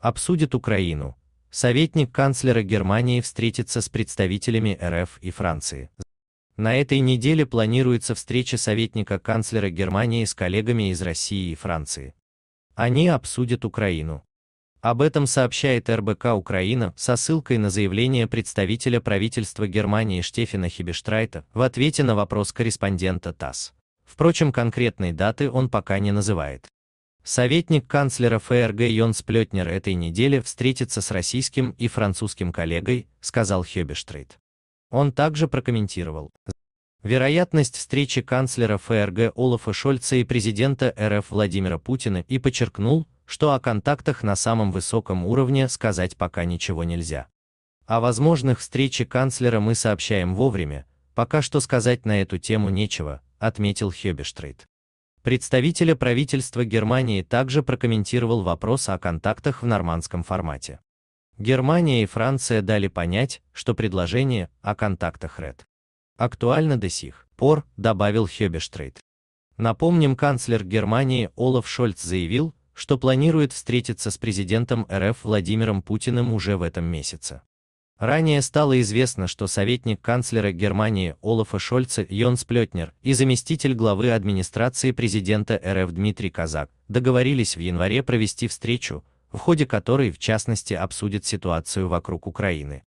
обсудит Украину. Советник канцлера Германии встретится с представителями РФ и Франции. На этой неделе планируется встреча советника канцлера Германии с коллегами из России и Франции. Они обсудят Украину. Об этом сообщает РБК Украина со ссылкой на заявление представителя правительства Германии Штефина Хибештрайта в ответе на вопрос корреспондента ТАСС. Впрочем, конкретной даты он пока не называет. Советник канцлера ФРГ Йон Сплетнер этой неделе встретится с российским и французским коллегой, сказал Хебештрейд. Он также прокомментировал. Вероятность встречи канцлера ФРГ Олафа Шольца и президента РФ Владимира Путина и подчеркнул, что о контактах на самом высоком уровне сказать пока ничего нельзя. О возможных встрече канцлера мы сообщаем вовремя, пока что сказать на эту тему нечего, отметил Хебештрейд представителя правительства Германии также прокомментировал вопрос о контактах в нормандском формате. Германия и Франция дали понять, что предложение о контактах РЭД актуально до сих пор, добавил Хебештрейд. Напомним, канцлер Германии Олаф Шольц заявил, что планирует встретиться с президентом РФ Владимиром Путиным уже в этом месяце. Ранее стало известно, что советник канцлера Германии Олафа Шольца Йонс Плетнер и заместитель главы администрации президента РФ Дмитрий Казак договорились в январе провести встречу, в ходе которой в частности обсудят ситуацию вокруг Украины.